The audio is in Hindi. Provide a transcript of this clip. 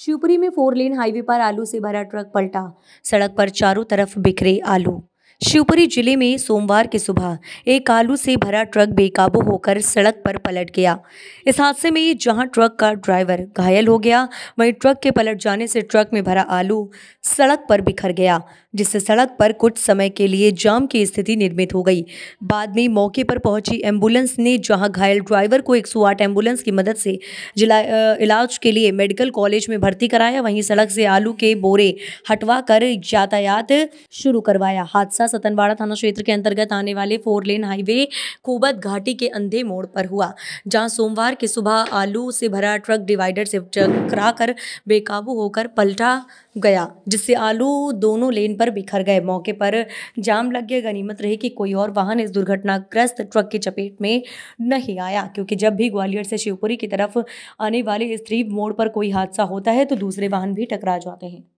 शिवपुरी में फोर लेन हाईवे पर आलू से भरा ट्रक पलटा सड़क पर चारों तरफ बिखरे आलू शिवपुरी जिले में सोमवार की सुबह एक आलू से भरा ट्रक बेकाबू होकर सड़क पर पलट गया इस हादसे में जहां ट्रक का ड्राइवर घायल हो गया वहीं ट्रक के पलट जाने से ट्रक में भरा आलू सड़क पर बिखर गया जिससे सड़क पर कुछ समय के लिए जाम की स्थिति निर्मित हो गई बाद में मौके पर पहुंची एम्बुलेंस ने जहां घायल ड्राइवर को 108 एम्बुलेंस की मदद से जिला इलाज के लिए मेडिकल कॉलेज में भर्ती कराया वहीं सड़क से आलू के बोरे हटवा कर यातायात शुरू करवाया हादसा सतनवाड़ा थाना क्षेत्र के अंतर्गत आने वाले फोर लेन हाईवे कोबत घाटी के अंधे मोड़ पर हुआ जहां सोमवार की सुबह आलू से भरा ट्रक डिवाइडर से टकरा कर बेकाबू होकर पलटा गया जिससे आलू दोनों लेन पर जमकर बिखर गए मौके पर जाम लग गया गनीमत रही कि कोई और वाहन इस दुर्घटनाग्रस्त ट्रक की चपेट में नहीं आया क्योंकि जब भी ग्वालियर से शिवपुरी की तरफ आने वाले स्त्री मोड़ पर कोई हादसा होता है तो दूसरे वाहन भी टकरा जाते हैं